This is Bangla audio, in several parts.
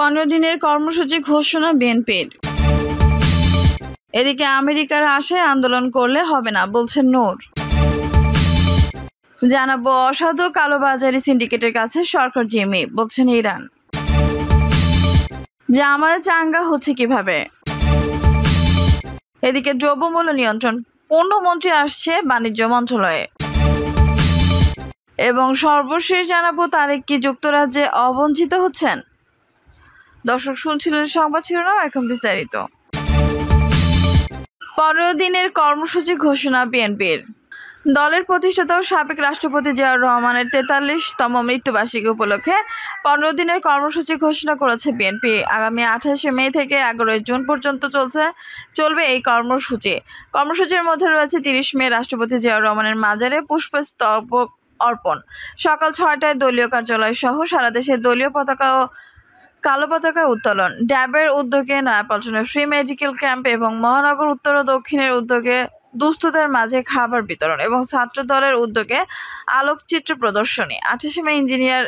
পনেরো দিনের কর্মসূচি ঘোষণা বিএনপির এদিকে আমেরিকার আশায় আন্দোলন করলে হবে না বলছেন নূর জানাবো অসাধু কালোবাজারি সিন্ডিকেটের কাছে সরকার জিমি বলছেন ইরান আমার চাঙ্গা হচ্ছে কিভাবে এদিকে দ্রব্যমূল্য নিয়ন্ত্রণ পণ্যমন্ত্রী আসছে বাণিজ্য মন্ত্রণালয়ে এবং সর্বশেষ জানাবো তারেক কি যুক্তরাজ্যে অবঞ্চিত হচ্ছেন দর্শক শুনছিলেন সংবাদ শিরোনাম এখন বিস্তারিত পনেরো দিনের কর্মসূচি ঘোষণা বিএনপির দলের প্রতিষ্ঠাতা ও সাবেক রাষ্ট্রপতি জিয়াউর রহমানের তেতাল্লিশতম মৃত্যুবার্ষিকী উপলক্ষে পনেরো দিনের কর্মসূচি ঘোষণা করেছে বিএনপি আগামী আঠাশে মে থেকে এগারোই জুন পর্যন্ত চলছে চলবে এই কর্মসূচি কর্মসূচির মধ্যে রয়েছে তিরিশ মে রাষ্ট্রপতি জিয়াউর রহমানের মাজারে পুষ্পস্তবক অর্পণ সকাল ছয়টায় দলীয় কার্যালয় সহ সারা দেশে দলীয় পতাকা ও কালো পতাকা উত্তোলন ড্যাবের উদ্যোগে নয়াপল্টনে ফ্রি মেডিকেল ক্যাম্প এবং মহানগর উত্তর ও দক্ষিণের উদ্যোগে দুস্থদের মাঝে খাবার বিতরণ এবং ছাত্র দলের উদ্যোগে আলোকচিত্র প্রদর্শনী আঠাশে মে ইঞ্জিনিয়ার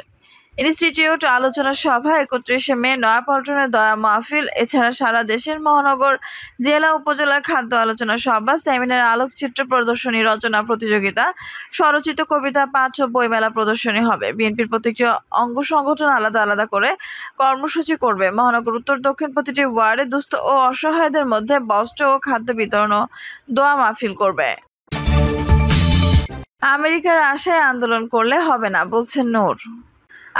ইনস্টিটিউট আলোচনা সভা একত্রিশে মে নয়াপল্টনের দয়া মাহফিল এছাড়া সারা দেশের মহানগর জেলা উপজেলা খাদ্য আলোচনা সভা সেমিনার আলোকচিত্র প্রদর্শনী রচনা প্রতিযোগিতা স্বরচিত কবিতা পাঠ ও বইমেলা প্রদর্শনী হবে বিএনপির প্রত্যেকটি অঙ্গ সংগঠন আলাদা আলাদা করে কর্মসূচি করবে মহানগর উত্তর দক্ষিণ প্রতিটি ওয়ার্ডে দুস্থ ও অসহায়দের মধ্যে বস্ত্র ও খাদ্য বিতরণ ও দোয়া মাহফিল করবে আমেরিকার আশায় আন্দোলন করলে হবে না বলছেন নূর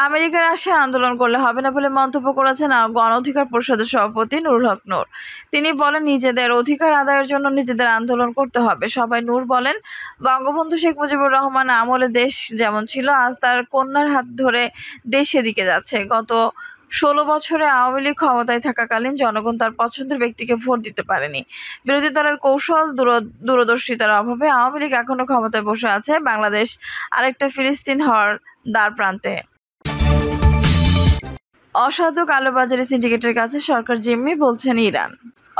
আমেরিকার আশায় আন্দোলন করলে হবে না বলে মন্তব্য করেছেন গণ অধিকার পরিষদের সভাপতি নুরুল হক নূর তিনি বলেন নিজেদের অধিকার আদায়ের জন্য নিজেদের আন্দোলন করতে হবে সবাই নূর বলেন বঙ্গবন্ধু শেখ মুজিবুর রহমান আমলে দেশ যেমন ছিল আজ তার কন্যার হাত ধরে দেশে দিকে যাচ্ছে গত ষোলো বছরে আওয়ামী লীগ ক্ষমতায় থাকাকালীন জনগণ তার পছন্দের ব্যক্তিকে ভোট দিতে পারেনি বিরোধী দলের কৌশল দূরদর্শিতার অভাবে আওয়ামী লীগ এখনও ক্ষমতায় বসে আছে বাংলাদেশ আরেকটা ফিলিস্তিন হওয়ার দ্বার প্রান্তে অসাধু কালোবাজারি সিন্ডিকেটের কাছে সরকার জিম্মি বলছেন ইরান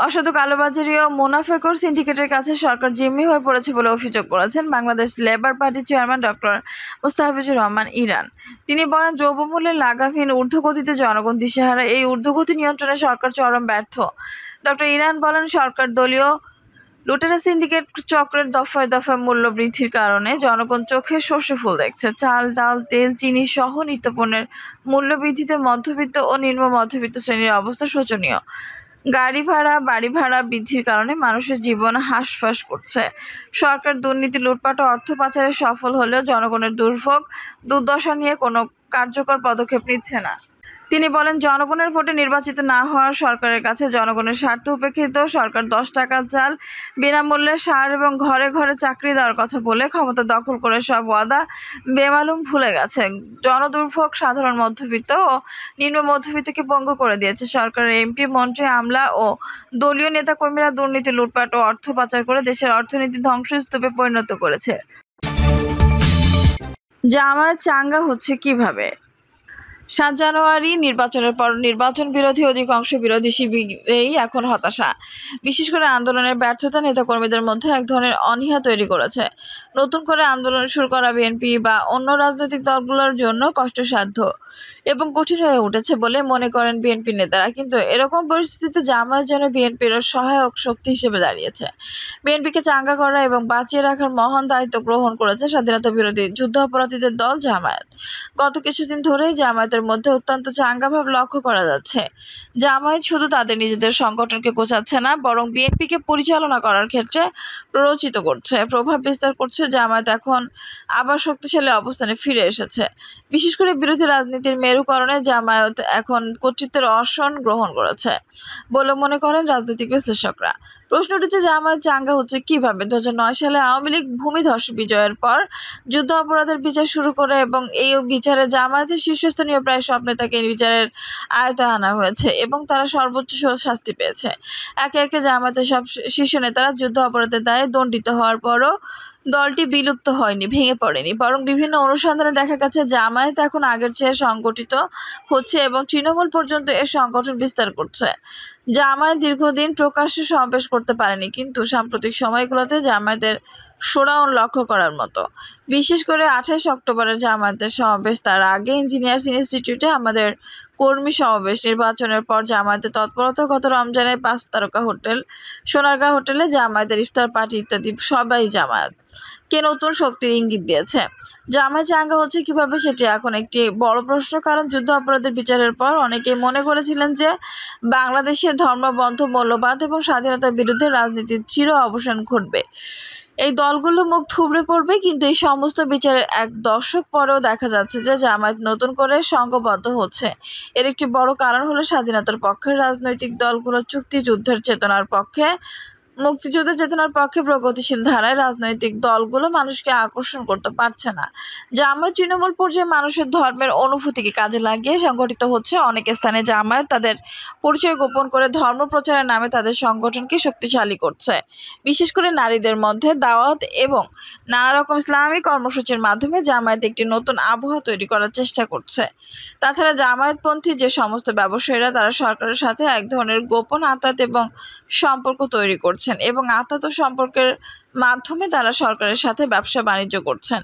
অসাধু কালোবাজারি ও মুনাফেকর সিন্ডিকেটের কাছে সরকার জিম্মি হয়ে পড়েছে বলে অভিযোগ করেছেন বাংলাদেশ লেবার পার্টির chairman doctor Mustahafizur Rahman Iran তিনি বলেন দ্রব্যমূল্যের লাগাফিন ঊর্ধ্বগতিতে জনগণ দিশেহারা এই ঊর্ধ্বগতি নিয়ন্ত্রণে সরকার চরম ব্যর্থ ডক্টর ইরান বলেন সরকার দলীয় লুটেরা সিন্ডিকেট চক্রের দফায় দফায় মূল্য বৃদ্ধির কারণে জনগণ চোখে সর্ষে ফুল দেখছে চাল ডাল তেল চিনি সহ নিত্যপণ্যের মূল্য বৃদ্ধিতে মধ্যবিত্ত ও নিম্ন মধ্যবিত্ত শ্রেণীর অবস্থা শোচনীয় গাড়ি ভাড়া বাড়ি ভাড়া বৃদ্ধির কারণে মানুষের জীবন হাসফাস করছে সরকার দুর্নীতি লুটপাট ও অর্থ পাচারে সফল হলেও জনগণের দুর্ভোগ দুর্দশা নিয়ে কোনো কার্যকর পদক্ষেপ নিচ্ছে না তিনি বলেন জনগণের ভোটে নির্বাচিত না হওয়ার সরকারের কাছে জনগণের স্বার্থ উপেক্ষিত সরকার দশ টাকা চাল বিনামূল্যে সার এবং ঘরে ঘরে চাকরি দেওয়ার কথা বলে ক্ষমতা দখল করে সব ওয়াদা বেমালুম ভুলে গেছে জনদুর্ভোগ সাধারণ মধ্যবিত্ত ও নিম্ন মধ্যবিত্তকে পঙ্গ করে দিয়েছে সরকারের এমপি মন্ত্রী আমলা ও দলীয় নেতাকর্মীরা দুর্নীতি লুটপাট ও অর্থ পাচার করে দেশের অর্থনীতি ধ্বংসস্তূপে পরিণত করেছে জামায়াত চাঙ্গা হচ্ছে কিভাবে সাত জানুয়ারি নির্বাচনের পর নির্বাচন বিরোধী অধিকাংশ বিরোধী শিবিরেই এখন হতাশা বিশেষ করে আন্দোলনের ব্যর্থতা নেতাকর্মীদের মধ্যে এক ধরনের অনীহা তৈরি করেছে নতুন করে আন্দোলন শুরু করা বিএনপি বা অন্য রাজনৈতিক দলগুলোর জন্য কষ্টসাধ্য এবং কঠিন হয়ে উঠেছে বলে মনে করেন বিএনপি নেতারা কিন্তু এরকম পরিস্থিতিতে জামায়াত যেন বিএনপির সহায়ক শক্তি হিসেবে দাঁড়িয়েছে বিএনপিকে চাঙ্গা করা এবং বাঁচিয়ে রাখার মহান দায়িত্ব গ্রহণ করেছে স্বাধীনতা বিরোধী যুদ্ধ অপরাধীদের দল জামায়াত গত কিছুদিন ধরেই জামায়াতের মধ্যে অত্যন্ত চাঙ্গা ভাব লক্ষ্য করা যাচ্ছে জামায়াত শুধু তাদের নিজেদের সংগঠনকে গোছাচ্ছে না বরং বিএনপিকে পরিচালনা করার ক্ষেত্রে প্ররোচিত করছে প্রভাব বিস্তার করছে জামায়াত এখন আবার শক্তিশালী অবস্থানে ফিরে এসেছে বিশেষ করে বিরোধী রাজনীতি রাজনীতির মেরুকরণে জামায়াত এখন কর্তৃত্বের অসন গ্রহণ করেছে বলে মনে করেন রাজনৈতিক বিশ্লেষকরা প্রশ্ন উঠেছে জামায়াত চাঙ্গা হচ্ছে কিভাবে দু সালে আওয়ামী লীগ ভূমিধস বিজয়ের পর যুদ্ধ অপরাধের বিচার শুরু করে এবং এই বিচারে জামায়াতের শীর্ষস্থানীয় প্রায় সব নেতাকে বিচারের আয়তা আনা হয়েছে এবং তারা সর্বোচ্চ শাস্তি পেয়েছে একে একে জামায়াতের সব শীর্ষ নেতারা যুদ্ধ অপরাধের দায়ে দণ্ডিত হওয়ার পরও দলটি বিলুপ্ত হয়নি ভেঙে পড়েনি বরং বিভিন্ন অনুসন্ধানে দেখা গেছে জামায়াত এখন আগের চেয়ে সংগঠিত হচ্ছে এবং তৃণমূল পর্যন্ত এর সংগঠন বিস্তার করছে জামায়াত দীর্ঘদিন প্রকাশ্যে সমাবেশ করতে পারেনি কিন্তু সাম্প্রতিক সময়গুলোতে জামায়াতের সোডাউন লক্ষ্য করার মতো বিশেষ করে আঠাশ অক্টোবরের জামায়াতের সমাবেশ তার আগে ইঞ্জিনিয়ার্স ইনস্টিটিউটে আমাদের কর্মী সমাবেশ নির্বাচনের পর জামায়াতের তৎপরতা গত রমজানের পাঁচ তারকা হোটেল সোনারগাঁ হোটেলে জামায়াতের ইফতার পার্টি ইত্যাদি সবাই জামায়াত কে নতুন শক্তির ইঙ্গিত দিয়েছে জামায়াত চাঙ্গা হচ্ছে কিভাবে সেটি এখন একটি বড় প্রশ্ন কারণ যুদ্ধ অপরাধের বিচারের পর অনেকে মনে করেছিলেন যে বাংলাদেশে ধর্মবন্ধ মৌলবাদ এবং স্বাধীনতার বিরুদ্ধে রাজনীতির চির অবসান ঘটবে এই দলগুলো মুখ থুবড়ে পড়বে কিন্তু এই সমস্ত বিচারের এক দর্শক পরেও দেখা যাচ্ছে যে জামায়াত নতুন করে সংঘবদ্ধ হচ্ছে এর একটি বড় কারণ হলো স্বাধীনতার পক্ষের রাজনৈতিক দলগুলো চুক্তি যুদ্ধের চেতনার পক্ষে মুক্তিযুদ্ধ চেতনার পক্ষে প্রগতিশীল ধারায় রাজনৈতিক দলগুলো মানুষকে আকর্ষণ করতে পারছে না জামায়াত তৃণমূল পর্যায়ে মানুষের ধর্মের অনুভূতিকে কাজে লাগিয়ে সংগঠিত হচ্ছে অনেক স্থানে জামায়াত তাদের পরিচয় গোপন করে ধর্ম প্রচারের নামে তাদের সংগঠনকে শক্তিশালী করছে বিশেষ করে নারীদের মধ্যে দাওয়াত এবং নানা রকম ইসলামী কর্মসূচির মাধ্যমে জামায়াত একটি নতুন আবহাওয়া তৈরি করার চেষ্টা করছে তাছাড়া জামায়াতপন্থী যে সমস্ত ব্যবসায়ীরা তারা সরকারের সাথে এক ধরনের গোপন আতাত এবং সম্পর্ক তৈরি করছে করছেন এবং আত্মাত সম্পর্কের মাধ্যমে তারা সরকারের সাথে ব্যবসা বাণিজ্য করছেন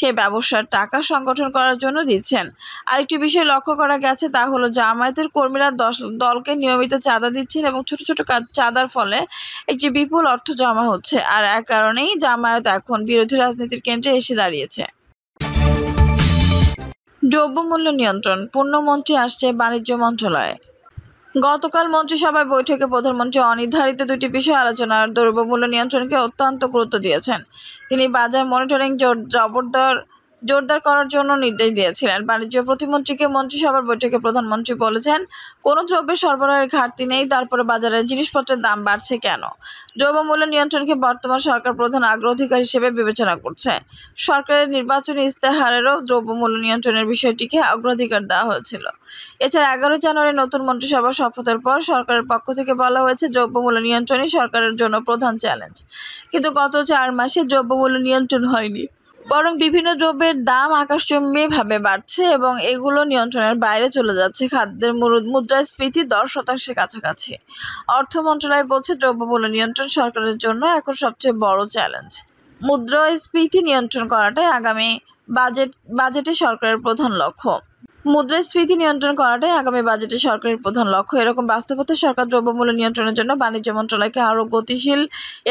সেই ব্যবসার টাকা সংগঠন করার জন্য দিচ্ছেন আরেকটি বিষয় লক্ষ্য করা গেছে তা হলো জামায়াতের কর্মীরা দশ দলকে নিয়মিত চাঁদা দিচ্ছেন এবং ছোট ছোট চাঁদার ফলে একটি বিপুল অর্থ জমা হচ্ছে আর এক কারণেই জামায়াত এখন বিরোধী রাজনীতির কেন্দ্রে এসে দাঁড়িয়েছে দ্রব্যমূল্য নিয়ন্ত্রণ পণ্যমন্ত্রী আসছে বাণিজ্য মন্ত্রণালয়ে গতকাল মন্ত্রিসভায় বৈঠকে প্রধানমন্ত্রী অনির্ধারিত দুটি বিষয় আলোচনার দ্রব্যমূল্য নিয়ন্ত্রণকে অত্যন্ত গুরুত্ব দিয়েছেন তিনি বাজার মনিটরিং জবরদার জোরদার করার জন্য নির্দেশ দিয়েছিলেন বাণিজ্য প্রতিমন্ত্রীকে মন্ত্রিসভার বৈঠকে প্রধানমন্ত্রী বলেছেন কোনো দ্রব্যের সরবরাহের ঘাটতি নেই তারপরে বাজারে জিনিসপত্রের দাম বাড়ছে কেন দ্রব্যমূল্য নিয়ন্ত্রণকে বর্তমান সরকার প্রধান অগ্রাধিকার হিসেবে বিবেচনা করছে সরকারের নির্বাচনী ইস্তেহারেরও দ্রব্যমূল্য নিয়ন্ত্রণের বিষয়টিকে অগ্রাধিকার দেওয়া হয়েছিল এছাড়া এগারো জানুয়ারি নতুন মন্ত্রিসভা শপথের পর সরকারের পক্ষ থেকে বলা হয়েছে দ্রব্যমূল্য নিয়ন্ত্রণই সরকারের জন্য প্রধান চ্যালেঞ্জ কিন্তু গত চার মাসে দ্রব্যমূল্য নিয়ন্ত্রণ হয়নি বরং বিভিন্ন দ্রব্যের দাম আকাশচম্বীভাবে বাড়ছে এবং এগুলো নিয়ন্ত্রণের বাইরে চলে যাচ্ছে খাদ্যের মুদ্রাস্ফীতি দশ শতাংশের কাছাকাছি অর্থ মন্ত্রণালয় বলছে দ্রব্যমূল্য নিয়ন্ত্রণ সরকারের জন্য এখন সবচেয়ে বড় চ্যালেঞ্জ মুদ্রাস্ফীতি নিয়ন্ত্রণ করাটাই আগামী বাজেট বাজেটে সরকারের প্রধান লক্ষ্য মুদ্রাস্ফীতি নিয়ন্ত্রণ করাটাই আগামী বাজেটে সরকারের প্রধান লক্ষ্য এরকম বাস্তবতা সরকার দ্রব্যমূল্য নিয়ন্ত্রণের জন্য বাণিজ্য মন্ত্রণালয়কে আরও গতিশীল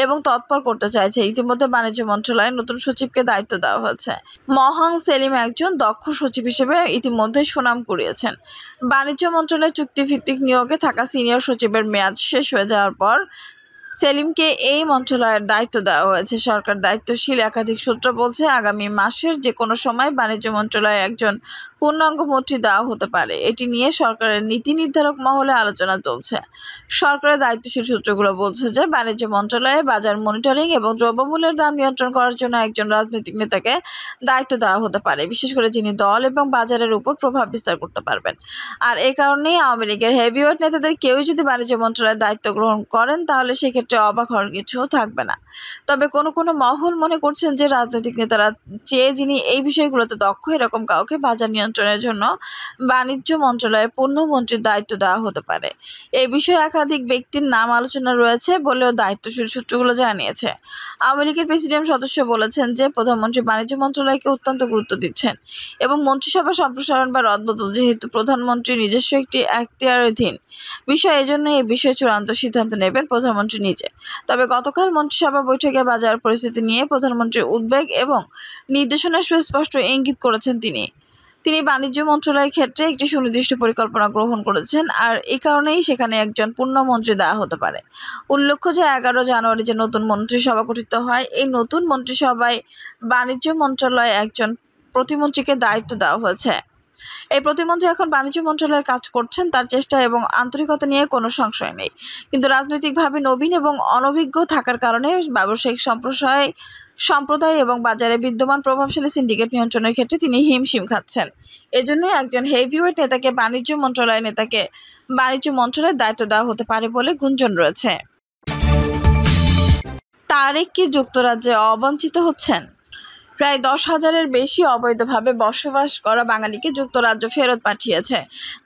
এবং তৎপর করতে চাইছে ইতিমধ্যে বাণিজ্য মন্ত্রণালয়ের নতুন সচিবকে দায়িত্ব দেওয়া হয়েছে মহাং সেলিম একজন দক্ষ সচিব হিসেবে ইতিমধ্যে সুনাম কুড়িয়েছেন বাণিজ্য মন্ত্রণালয়ের চুক্তিভিত্তিক নিয়োগে থাকা সিনিয়র সচিবের মেয়াদ শেষ হয়ে যাওয়ার পর সেলিমকে এই মন্ত্রণালয়ের দায়িত্ব দেওয়া হয়েছে সরকার দায়িত্বশীল একাধিক সূত্র বলছে আগামী মাসের যে কোনো সময় বাণিজ্য মন্ত্রণালয়ে একজন পূর্ণাঙ্গ মন্ত্রী দেওয়া হতে পারে এটি নিয়ে সরকারের নীতি নির্ধারক মহলে আলোচনা চলছে সরকারের দায়িত্বশীল সূত্রগুলো বলছে যে বাণিজ্য মন্ত্রণালয়ে বাজার মনিটরিং এবং দ্রব্যমূল্যের দাম নিয়ন্ত্রণ করার জন্য একজন রাজনৈতিক নেতাকে দায়িত্ব দেওয়া হতে পারে বিশেষ করে যিনি দল এবং বাজারের উপর প্রভাব বিস্তার করতে পারবেন আর এ কারণেই আওয়ামী লীগের হেভিওয়েট নেতাদের কেউ যদি বাণিজ্য মন্ত্রণালয়ের দায়িত্ব গ্রহণ করেন তাহলে সেক্ষেত্রে ক্ষেত্রে অবাক হওয়ার কিছু থাকবে না তবে কোনো কোনো মহল মনে করছেন যে রাজনৈতিক নেতারা চেয়ে যিনি এই বিষয়গুলোতে দক্ষ এরকম কাউকে বাজার নিয়ন্ত্রণের জন্য বাণিজ্য মন্ত্রণালয়ে পণ্যমন্ত্রীর দায়িত্ব দেওয়া হতে পারে এই বিষয়ে একাধিক ব্যক্তির নাম আলোচনা রয়েছে বলেও দায়িত্বশীল সূত্রগুলো জানিয়েছে আওয়ামী প্রেসিডেন্ট সদস্য বলেছেন যে প্রধানমন্ত্রী বাণিজ্য মন্ত্রণালয়কে অত্যন্ত গুরুত্ব দিচ্ছেন এবং মন্ত্রিসভা সম্প্রসারণ বা রদবদল যেহেতু প্রধানমন্ত্রী নিজস্ব একটি অধীন বিষয় এজন্য এই বিষয়ে চূড়ান্ত সিদ্ধান্ত নেবেন প্রধানমন্ত্রী নিজে তবে গতকাল মন্ত্রিসভা বৈঠকে বাজার পরিস্থিতি নিয়ে প্রধানমন্ত্রীর উদ্বেগ এবং নির্দেশনা সুস্পষ্ট ইঙ্গিত করেছেন তিনি তিনি বাণিজ্য মন্ত্রণালয়ের ক্ষেত্রে একটি সুনির্দিষ্ট পরিকল্পনা গ্রহণ করেছেন আর এ কারণেই সেখানে একজন পূর্ণমন্ত্রী দেওয়া হতে পারে উল্লেখ্য যে এগারো জানুয়ারি যে নতুন মন্ত্রিসভা গঠিত হয় এই নতুন মন্ত্রিসভায় বাণিজ্য মন্ত্রণালয়ে একজন প্রতিমন্ত্রীকে দায়িত্ব দেওয়া হয়েছে এই প্রতিমন্ত্রী এখন বাণিজ্য মন্ত্রণালয়ের কাজ করছেন তার চেষ্টা এবং আন্তরিকতা নিয়ে কোনো সংশয় নেই কিন্তু রাজনৈতিকভাবে নবীন এবং অনভিজ্ঞ থাকার কারণে ব্যবসায়িক সম্প্রসায় সম্প্রদায় এবং বাজারে বিদ্যমান প্রভাবশালী সিন্ডিকেট নিয়ন্ত্রণের ক্ষেত্রে তিনি হিমশিম খাচ্ছেন এজন্য একজন হেভিওয়েট নেতাকে বাণিজ্য মন্ত্রণালয়ের নেতাকে বাণিজ্য মন্ত্রণালয়ের দায়িত্ব দেওয়া হতে পারে বলে গুঞ্জন রয়েছে তারেক কি যুক্তরাজ্যে অবঞ্চিত হচ্ছেন প্রায় দশ হাজারের বেশি অবৈধভাবে বসবাস করা বাঙালিকে যুক্তরাজ্য ফেরত পাঠিয়েছে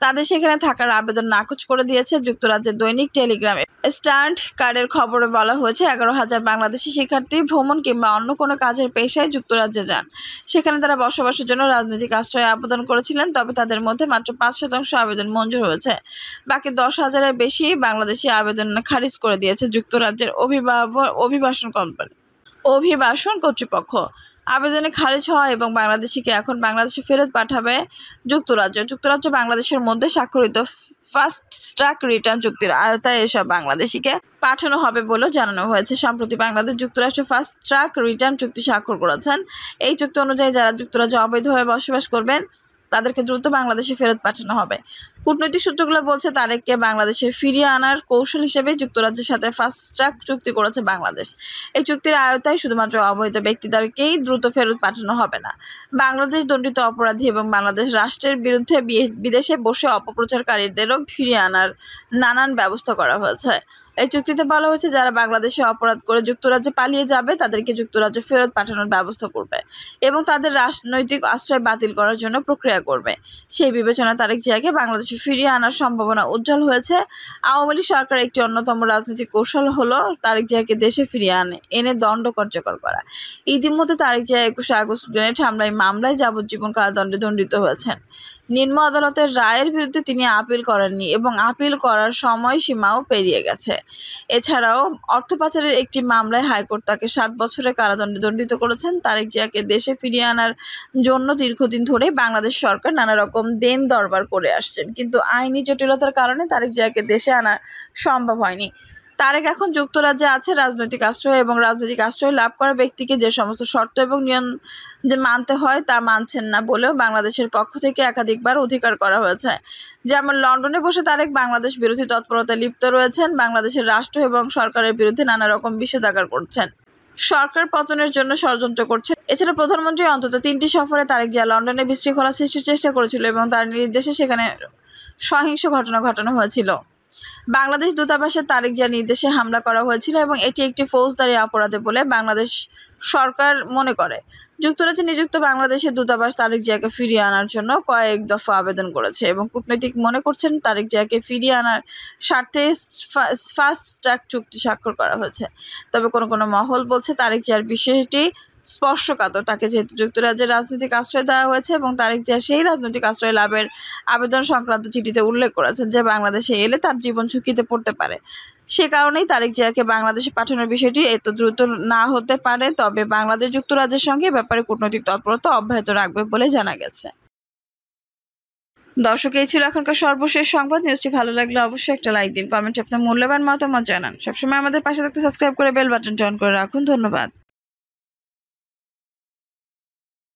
তাদের সেখানে থাকার আবেদন নাকচ করে দিয়েছে যুক্তরাজ্যের দৈনিক টেলিগ্রামে স্ট্যান্ড কার্ডের খবরে বলা হয়েছে এগারো হাজার বাংলাদেশি শিক্ষার্থী ভ্রমণ কিংবা অন্য কোনো কাজের পেশায় যুক্তরাজ্যে যান সেখানে তারা বসবাসের জন্য রাজনৈতিক আশ্রয়ে আবেদন করেছিলেন তবে তাদের মধ্যে মাত্র পাঁচ শতাংশ আবেদন মঞ্জুর হয়েছে বাকি দশ হাজারের বেশি বাংলাদেশি আবেদন খারিজ করে দিয়েছে যুক্তরাজ্যের অভিভাবক অভিবাসন কোম্পানি অভিবাসন কর্তৃপক্ষ আবেদনে খারিজ হয় এবং বাংলাদেশিকে এখন বাংলাদেশে ফেরত পাঠাবে যুক্তরাজ্য যুক্তরাজ্য বাংলাদেশের মধ্যে স্বাক্ষরিত ফার্স্ট স্ট্রাক রিটার্ন চুক্তির আওতায় এসব বাংলাদেশিকে পাঠানো হবে বলেও জানানো হয়েছে সম্প্রতি বাংলাদেশ যুক্তরাষ্ট্র ফার্স্ট ট্রাক রিটার্ন চুক্তি স্বাক্ষর করেছেন এই চুক্তি অনুযায়ী যারা যুক্তরাজ্যে অবৈধভাবে বসবাস করবেন তাদেরকে দ্রুত বাংলাদেশে ফেরত পাঠানো হবে কূটনৈতিক সূত্রগুলো বলছে তারেককে বাংলাদেশে ফিরিয়ে আনার কৌশল হিসেবে যুক্তরাজ্যের সাথে ফাস্ট ট্র্যাক চুক্তি করেছে বাংলাদেশ এই চুক্তির আয়তায় শুধুমাত্র অবৈধ ব্যক্তিদেরকেই দ্রুত ফেরত পাঠানো হবে না বাংলাদেশ দণ্ডিত অপরাধী এবং বাংলাদেশ রাষ্ট্রের বিরুদ্ধে বিদেশে বসে অপপ্রচারকারীদেরও ফিরিয়ে আনার নানান ব্যবস্থা করা হয়েছে এই চুক্তিতে বলা হয়েছে যারা বাংলাদেশে অপরাধ করে যুক্তরাজ্যে পালিয়ে যাবে তাদেরকে যুক্তরাজ্যে ফেরত পাঠানোর ব্যবস্থা করবে এবং তাদের রাজনৈতিক আশ্রয় বাতিল করার জন্য প্রক্রিয়া করবে সেই বিবেচনা তারেক জিয়াকে বাংলাদেশে ফিরিয়ে আনার সম্ভাবনা উজ্জ্বল হয়েছে আওয়ামী লীগ সরকার একটি অন্যতম রাজনৈতিক কৌশল হলো তারেক জিয়াকে দেশে ফিরিয়ে আনে এনে দণ্ড কার্যকর করা ইতিমধ্যে তারেক জিয়া একুশে আগস্ট গ্রেনেড হামলায় মামলায় যাবজ্জীবন কারাদণ্ডে দণ্ডিত হয়েছেন নিম্ন আদালতের রায়ের বিরুদ্ধে তিনি আপিল করেননি এবং আপিল করার সময়সীমাও পেরিয়ে গেছে এছাড়াও অর্থ পাচারের একটি মামলায় হাইকোর্ট তাকে সাত বছরের কারাদণ্ডে দণ্ডিত করেছেন তারেক জিয়াকে দেশে ফিরিয়ে আনার জন্য দীর্ঘদিন ধরে বাংলাদেশ সরকার নানা রকম দেন দরবার করে আসছেন কিন্তু আইনি জটিলতার কারণে তারেক জিয়াকে দেশে আনা সম্ভব হয়নি তারেক এখন যুক্তরাজ্যে আছে রাজনৈতিক আশ্রয় এবং রাজনৈতিক আশ্রয় লাভ করা ব্যক্তিকে যে সমস্ত শর্ত এবং নিয়ম যে মানতে হয় তা মানছেন না বলেও বাংলাদেশের পক্ষ থেকে একাধিকবার অধিকার করা হয়েছে যেমন লন্ডনে বসে তারেক বাংলাদেশ বিরোধী তৎপরতায় লিপ্ত রয়েছেন বাংলাদেশের রাষ্ট্র এবং সরকারের বিরুদ্ধে নানা রকম নিষেধাজ্ঞা করছেন সরকার পতনের জন্য ষড়যন্ত্র করছে এছাড়া প্রধানমন্ত্রী অন্তত তিনটি সফরে তারেক জিয়া লন্ডনে বিশৃঙ্খলা সৃষ্টির চেষ্টা করেছিল এবং তার নির্দেশে সেখানে সহিংস ঘটনা ঘটানো হয়েছিল বাংলাদেশ দূতাবাসের তারিখ যা নির্দেশে হামলা করা হয়েছিল এবং এটি একটি ফৌজদারি অপরাধে বলে বাংলাদেশ সরকার মনে করে যুক্তরাজ্যে নিযুক্ত বাংলাদেশের দূতাবাস তারিক জিয়াকে ফিরিয়ে আনার জন্য কয়েক দফা আবেদন করেছে এবং কূটনৈতিক মনে করছেন তারিক জিয়াকে ফিরিয়ে আনার স্বার্থে ফাস্ট ট্র্যাক চুক্তি স্বাক্ষর করা হয়েছে তবে কোনো কোনো মহল বলছে তারিক জিয়ার বিষয়টি স্পর্শকাতর তাকে যেহেতু যুক্তরাজ্যের রাজনৈতিক আশ্রয় দেওয়া হয়েছে এবং তারেক জিয়া সেই রাজনৈতিক আশ্রয় লাভের আবেদন সংক্রান্ত চিঠিতে উল্লেখ করেছেন যে বাংলাদেশে এলে তার জীবন ঝুঁকিতে পড়তে পারে সে কারণেই তারেক জিয়াকে বাংলাদেশে পাঠানোর বিষয়টি এত দ্রুত না হতে পারে তবে বাংলাদেশ যুক্তরাজ্যের সঙ্গে ব্যাপারে কূটনৈতিক তৎপরতা অব্যাহত রাখবে বলে জানা গেছে দর্শক এই ছিল এখনকার সর্বশেষ সংবাদ নিউজটি ভালো লাগলে অবশ্যই একটা লাইক দিন কমেন্টে আপনার মূল্যবান মতামত জানান সবসময় আমাদের পাশে থাকতে সাবস্ক্রাইব করে বেল বাটন টন করে রাখুন ধন্যবাদ